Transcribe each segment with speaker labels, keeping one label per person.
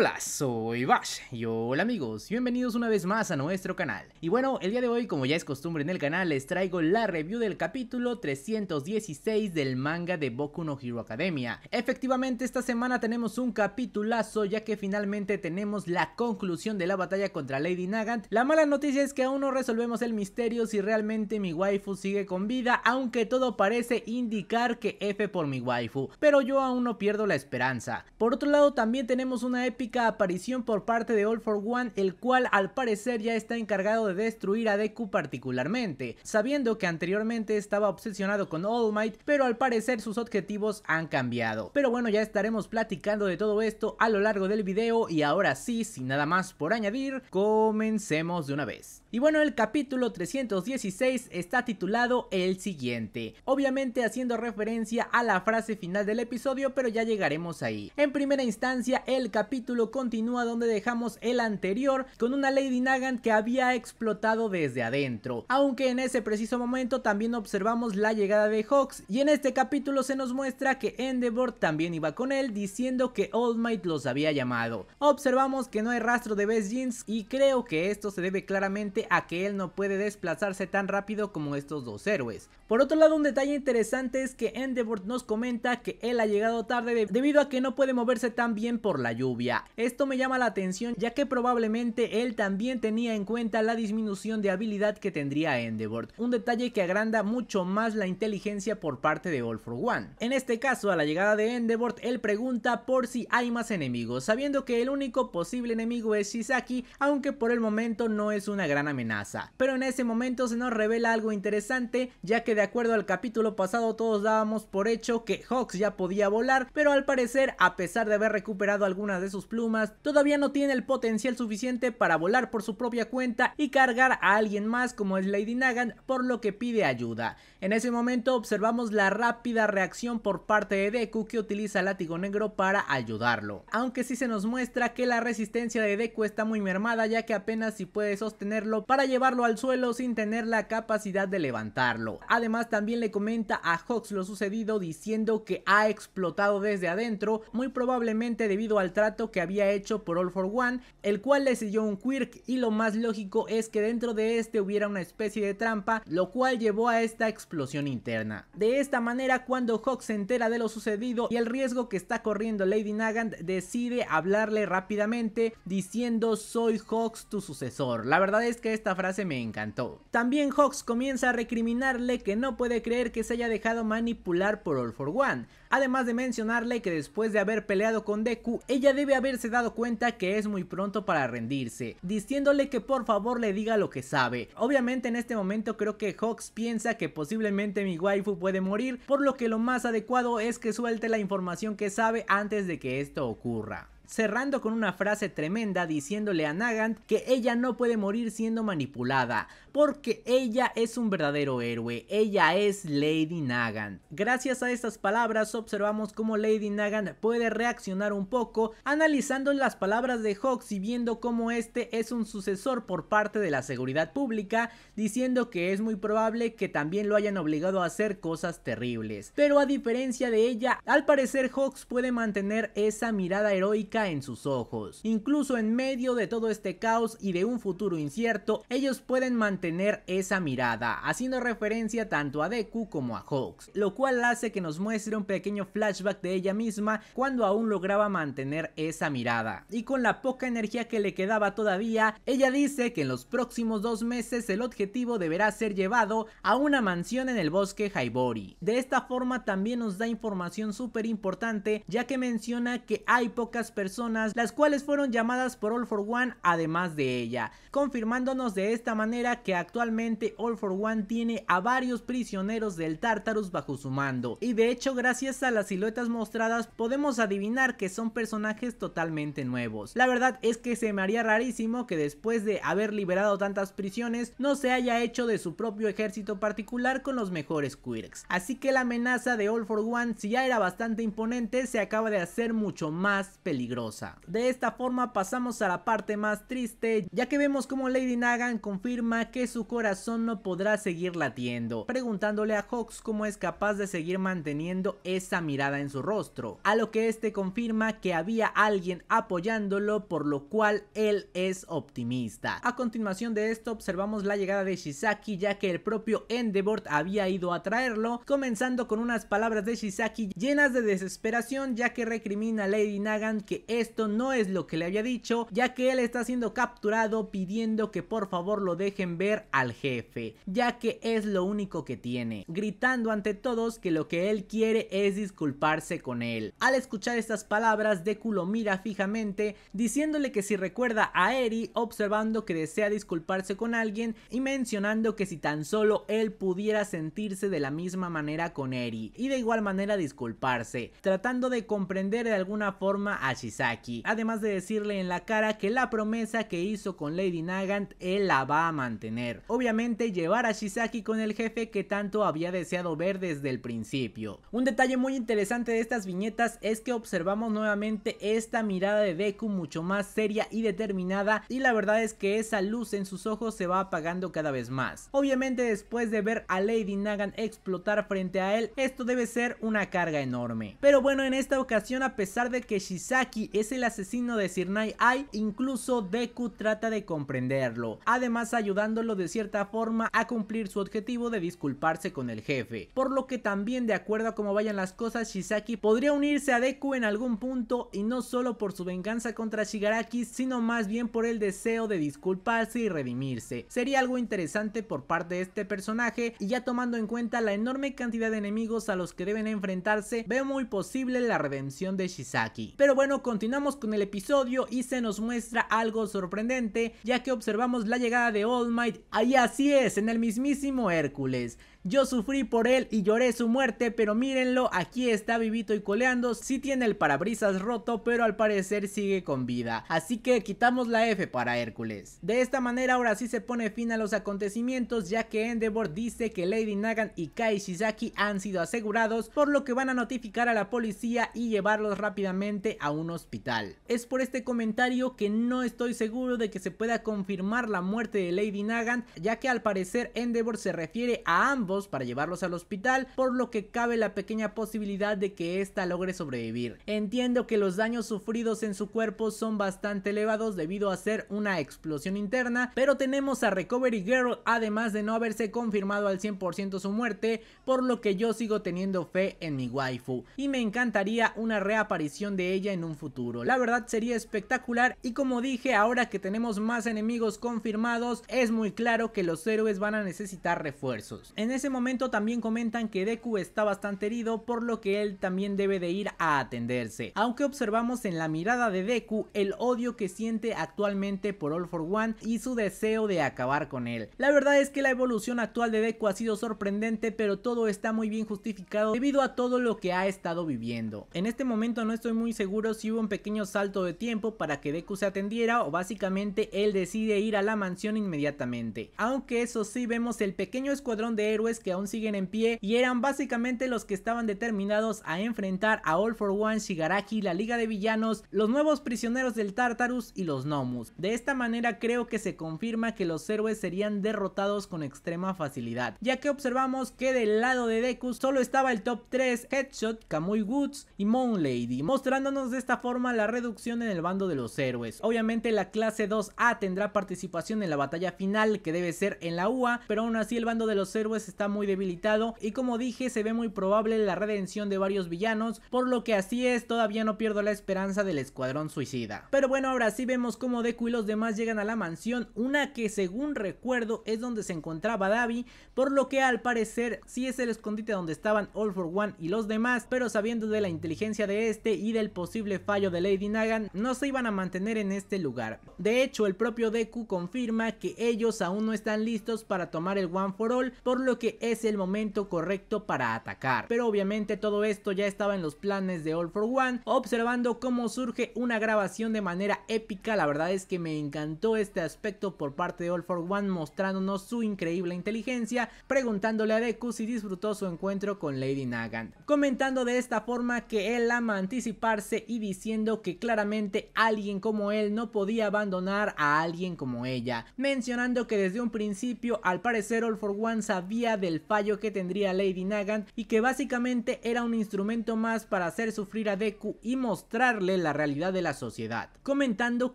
Speaker 1: Hola, soy Bash y hola amigos, bienvenidos una vez más a nuestro canal. Y bueno, el día de hoy como ya es costumbre en el canal les traigo la review del capítulo 316 del manga de Boku no Hero Academia. Efectivamente esta semana tenemos un capitulazo ya que finalmente tenemos la conclusión de la batalla contra Lady Nagant. La mala noticia es que aún no resolvemos el misterio si realmente mi waifu sigue con vida, aunque todo parece indicar que F por mi waifu, pero yo aún no pierdo la esperanza. Por otro lado también tenemos una épica aparición por parte de All for One, el cual al parecer ya está encargado de destruir a Deku particularmente, sabiendo que anteriormente estaba obsesionado con All Might, pero al parecer sus objetivos han cambiado. Pero bueno, ya estaremos platicando de todo esto a lo largo del video y ahora sí, sin nada más por añadir, comencemos de una vez. Y bueno, el capítulo 316 está titulado el siguiente, obviamente haciendo referencia a la frase final del episodio, pero ya llegaremos ahí. En primera instancia, el capítulo continúa donde dejamos el anterior con una Lady Nagant que había explotado desde adentro, aunque en ese preciso momento también observamos la llegada de Hawks y en este capítulo se nos muestra que Endeavor también iba con él diciendo que Old Might los había llamado. Observamos que no hay rastro de Best Jeans y creo que esto se debe claramente a que él no puede desplazarse tan rápido como estos dos héroes. Por otro lado un detalle interesante es que Endeavor nos comenta que él ha llegado tarde debido a que no puede moverse tan bien por la lluvia. Esto me llama la atención ya que probablemente él también tenía en cuenta la disminución de habilidad que tendría Endeavor, un detalle que agranda mucho más la inteligencia por parte de All for One. En este caso, a la llegada de Endeavor, él pregunta por si hay más enemigos, sabiendo que el único posible enemigo es Shizaki, aunque por el momento no es una gran amenaza. Pero en ese momento se nos revela algo interesante, ya que de acuerdo al capítulo pasado todos dábamos por hecho que Hawks ya podía volar, pero al parecer, a pesar de haber recuperado algunas de sus plumas, todavía no tiene el potencial suficiente para volar por su propia cuenta y cargar a alguien más como es Lady Nagan, por lo que pide ayuda. En ese momento observamos la rápida reacción por parte de Deku que utiliza látigo negro para ayudarlo. Aunque sí se nos muestra que la resistencia de Deku está muy mermada ya que apenas si puede sostenerlo para llevarlo al suelo sin tener la capacidad de levantarlo. Además también le comenta a Hawks lo sucedido diciendo que ha explotado desde adentro muy probablemente debido al trato que había hecho por All for One, el cual le siguió un quirk y lo más lógico es que dentro de este hubiera una especie de trampa, lo cual llevó a esta explosión interna. De esta manera, cuando Hawks se entera de lo sucedido y el riesgo que está corriendo Lady Nagant, decide hablarle rápidamente diciendo soy Hawks tu sucesor. La verdad es que esta frase me encantó. También Hawks comienza a recriminarle que no puede creer que se haya dejado manipular por All for One. Además de mencionarle que después de haber peleado con Deku, ella debe haberse dado cuenta que es muy pronto para rendirse, diciéndole que por favor le diga lo que sabe. Obviamente en este momento creo que Hawks piensa que posiblemente mi waifu puede morir, por lo que lo más adecuado es que suelte la información que sabe antes de que esto ocurra cerrando con una frase tremenda diciéndole a Nagant que ella no puede morir siendo manipulada, porque ella es un verdadero héroe, ella es Lady Nagant. Gracias a estas palabras observamos cómo Lady Nagant puede reaccionar un poco analizando las palabras de Hawks y viendo cómo este es un sucesor por parte de la seguridad pública, diciendo que es muy probable que también lo hayan obligado a hacer cosas terribles. Pero a diferencia de ella, al parecer Hawks puede mantener esa mirada heroica en sus ojos. Incluso en medio de todo este caos y de un futuro incierto, ellos pueden mantener esa mirada, haciendo referencia tanto a Deku como a Hawks, lo cual hace que nos muestre un pequeño flashback de ella misma cuando aún lograba mantener esa mirada. Y con la poca energía que le quedaba todavía, ella dice que en los próximos dos meses el objetivo deberá ser llevado a una mansión en el bosque Haibori. De esta forma también nos da información súper importante ya que menciona que hay pocas personas las cuales fueron llamadas por All for One además de ella, confirmándonos de esta manera que actualmente All for One tiene a varios prisioneros del Tartarus bajo su mando, y de hecho gracias a las siluetas mostradas podemos adivinar que son personajes totalmente nuevos. La verdad es que se me haría rarísimo que después de haber liberado tantas prisiones no se haya hecho de su propio ejército particular con los mejores Quirks, así que la amenaza de All for One si ya era bastante imponente se acaba de hacer mucho más peligrosa. De esta forma pasamos a la parte más triste, ya que vemos como Lady Nagan confirma que su corazón no podrá seguir latiendo, preguntándole a Hawks cómo es capaz de seguir manteniendo esa mirada en su rostro, a lo que este confirma que había alguien apoyándolo por lo cual él es optimista. A continuación de esto observamos la llegada de Shizaki ya que el propio Endeavor había ido a traerlo, comenzando con unas palabras de Shizaki llenas de desesperación ya que recrimina a Lady Nagan que esto no es lo que le había dicho, ya que él está siendo capturado pidiendo que por favor lo dejen ver al jefe, ya que es lo único que tiene, gritando ante todos que lo que él quiere es disculparse con él. Al escuchar estas palabras, Deku lo mira fijamente, diciéndole que si recuerda a Eri, observando que desea disculparse con alguien y mencionando que si tan solo él pudiera sentirse de la misma manera con Eri, y de igual manera disculparse, tratando de comprender de alguna forma a Shizuki además de decirle en la cara que la promesa que hizo con Lady Nagant él la va a mantener. Obviamente llevar a Shisaki con el jefe que tanto había deseado ver desde el principio. Un detalle muy interesante de estas viñetas es que observamos nuevamente esta mirada de Deku mucho más seria y determinada y la verdad es que esa luz en sus ojos se va apagando cada vez más. Obviamente después de ver a Lady Nagant explotar frente a él, esto debe ser una carga enorme. Pero bueno, en esta ocasión a pesar de que Shisaki es el asesino de Sirnai Ai, incluso Deku trata de comprenderlo, además ayudándolo de cierta forma a cumplir su objetivo de disculparse con el jefe, por lo que también de acuerdo a cómo vayan las cosas Shizaki podría unirse a Deku en algún punto y no solo por su venganza contra Shigaraki sino más bien por el deseo de disculparse y redimirse, sería algo interesante por parte de este personaje y ya tomando en cuenta la enorme cantidad de enemigos a los que deben enfrentarse, veo muy posible la redención de Shizaki. pero bueno continuamos con el episodio y se nos muestra algo sorprendente ya que observamos la llegada de All Might, ahí así es, en el mismísimo Hércules. Yo sufrí por él y lloré su muerte, pero mírenlo, aquí está vivito y coleando. Sí tiene el parabrisas roto, pero al parecer sigue con vida. Así que quitamos la F para Hércules. De esta manera ahora sí se pone fin a los acontecimientos, ya que Endeavor dice que Lady Nagan y Kai Shizaki han sido asegurados, por lo que van a notificar a la policía y llevarlos rápidamente a un hospital. Es por este comentario que no estoy seguro de que se pueda confirmar la muerte de Lady Nagan, ya que al parecer Endeavor se refiere a ambos para llevarlos al hospital, por lo que cabe la pequeña posibilidad de que ésta logre sobrevivir. Entiendo que los daños sufridos en su cuerpo son bastante elevados debido a ser una explosión interna, pero tenemos a Recovery Girl además de no haberse confirmado al 100% su muerte, por lo que yo sigo teniendo fe en mi waifu y me encantaría una reaparición de ella en un futuro. La verdad sería espectacular y como dije ahora que tenemos más enemigos confirmados es muy claro que los héroes van a necesitar refuerzos. En ese momento también comentan que Deku está bastante herido por lo que él también debe de ir a atenderse. Aunque observamos en la mirada de Deku el odio que siente actualmente por All For One y su deseo de acabar con él. La verdad es que la evolución actual de Deku ha sido sorprendente pero todo está muy bien justificado debido a todo lo que ha estado viviendo. En este momento no estoy muy seguro si hubo un pequeño salto de tiempo para que Deku se atendiera o básicamente él decide ir a la mansión inmediatamente. Aunque eso sí vemos el pequeño escuadrón de héroes que aún siguen en pie y eran básicamente los que estaban determinados a enfrentar a All for One, Shigaraki, la Liga de Villanos, los nuevos prisioneros del Tartarus y los Nomus. De esta manera creo que se confirma que los héroes serían derrotados con extrema facilidad, ya que observamos que del lado de Deku solo estaba el top 3 Headshot, Kamui Woods y Moon Lady, mostrándonos de esta forma la reducción en el bando de los héroes. Obviamente la clase 2A tendrá participación en la batalla final que debe ser en la UA, pero aún así el bando de los héroes está muy debilitado y como dije se ve muy probable la redención de varios villanos, por lo que así es, todavía no pierdo la esperanza del escuadrón suicida. Pero bueno, ahora sí vemos como Deku y los demás llegan a la mansión, una que según recuerdo es donde se encontraba Davi, por lo que al parecer sí es el escondite donde estaban All for One y los demás, pero sabiendo de la inteligencia de este y del posible fallo de Lady Nagan, no se iban a mantener en este lugar. De hecho, el propio Deku confirma que ellos aún no están listos para tomar el One for All, por lo que es el momento correcto para atacar. Pero obviamente todo esto ya estaba en los planes de All for One, observando cómo surge una grabación de manera épica, la verdad es que me encantó este aspecto por parte de All for One mostrándonos su increíble inteligencia, preguntándole a Deku si disfrutó su encuentro con Lady Nagant comentando de esta forma que él ama anticiparse y diciendo que claramente alguien como él no podía abandonar a alguien como ella, mencionando que desde un principio al parecer All for One sabía del fallo que tendría Lady Nagan y que básicamente era un instrumento más para hacer sufrir a Deku y mostrarle la realidad de la sociedad, comentando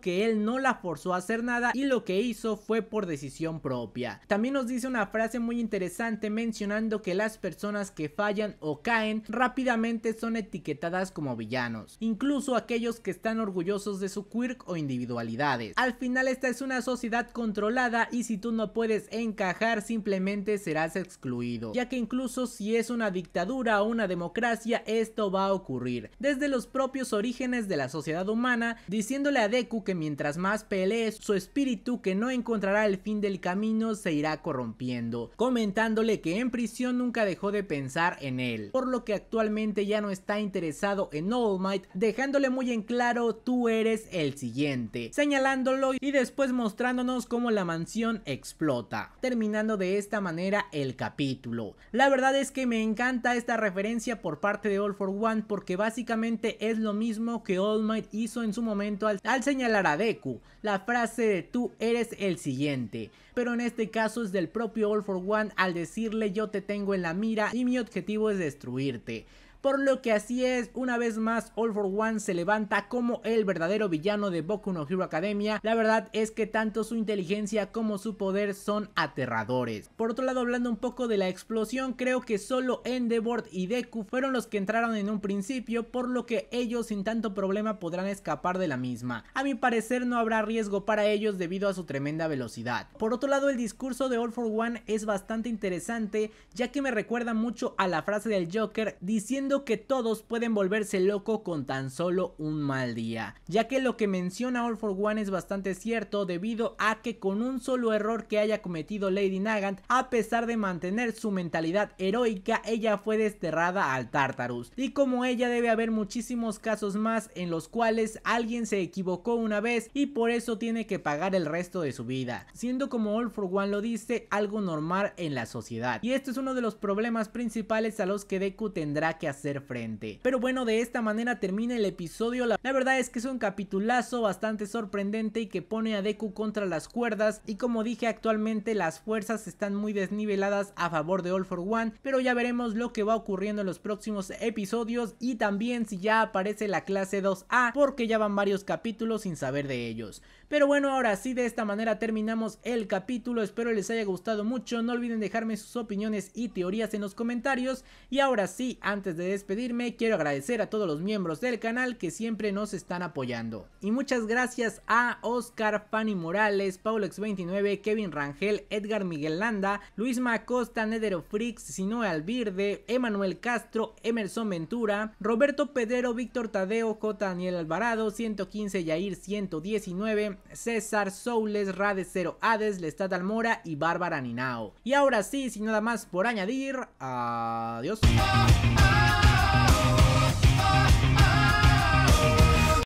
Speaker 1: que él no la forzó a hacer nada y lo que hizo fue por decisión propia. También nos dice una frase muy interesante mencionando que las personas que fallan o caen rápidamente son etiquetadas como villanos, incluso aquellos que están orgullosos de su quirk o individualidades. Al final esta es una sociedad controlada y si tú no puedes encajar simplemente serás ya que incluso si es una dictadura o una democracia, esto va a ocurrir. Desde los propios orígenes de la sociedad humana, diciéndole a Deku que mientras más pelee, su espíritu que no encontrará el fin del camino se irá corrompiendo, comentándole que en prisión nunca dejó de pensar en él, por lo que actualmente ya no está interesado en All Might, dejándole muy en claro tú eres el siguiente, señalándolo y después mostrándonos cómo la mansión explota, terminando de esta manera el camino capítulo. La verdad es que me encanta esta referencia por parte de All for One porque básicamente es lo mismo que All Might hizo en su momento al, al señalar a Deku, la frase de tú eres el siguiente. Pero en este caso es del propio All for One al decirle yo te tengo en la mira y mi objetivo es destruirte por lo que así es, una vez más All for One se levanta como el verdadero villano de Boku no Hero Academia, la verdad es que tanto su inteligencia como su poder son aterradores. Por otro lado, hablando un poco de la explosión, creo que solo Endeavor y Deku fueron los que entraron en un principio, por lo que ellos sin tanto problema podrán escapar de la misma. A mi parecer no habrá riesgo para ellos debido a su tremenda velocidad. Por otro lado, el discurso de All for One es bastante interesante, ya que me recuerda mucho a la frase del Joker diciendo que todos pueden volverse loco con tan solo un mal día, ya que lo que menciona All for One es bastante cierto debido a que con un solo error que haya cometido Lady Nagant, a pesar de mantener su mentalidad heroica, ella fue desterrada al Tartarus. Y como ella debe haber muchísimos casos más en los cuales alguien se equivocó una vez y por eso tiene que pagar el resto de su vida, siendo como All for One lo dice, algo normal en la sociedad. Y este es uno de los problemas principales a los que Deku tendrá que hacer frente. Pero bueno, de esta manera termina el episodio. La, la verdad es que es un capitulazo bastante sorprendente y que pone a Deku contra las cuerdas. Y como dije, actualmente las fuerzas están muy desniveladas a favor de All for One. Pero ya veremos lo que va ocurriendo en los próximos episodios. Y también si ya aparece la clase 2A, porque ya van varios capítulos sin saber de ellos. Pero bueno, ahora sí, de esta manera terminamos el capítulo. Espero les haya gustado mucho. No olviden dejarme sus opiniones y teorías en los comentarios. Y ahora sí, antes de despedirme, quiero agradecer a todos los miembros del canal que siempre nos están apoyando. Y muchas gracias a Oscar, Fanny Morales, Paulex29, Kevin Rangel, Edgar Miguel Landa, Luis Macosta, Nedero Frix, Sinoe Albirde, Emanuel Castro, Emerson Ventura, Roberto Pedrero, Víctor Tadeo, J. Daniel Alvarado, 115 Yair 119, César Soules, Rade 0 Hades, Lestat Almora y Bárbara Ninao. Y ahora sí, sin nada más por añadir, adiós.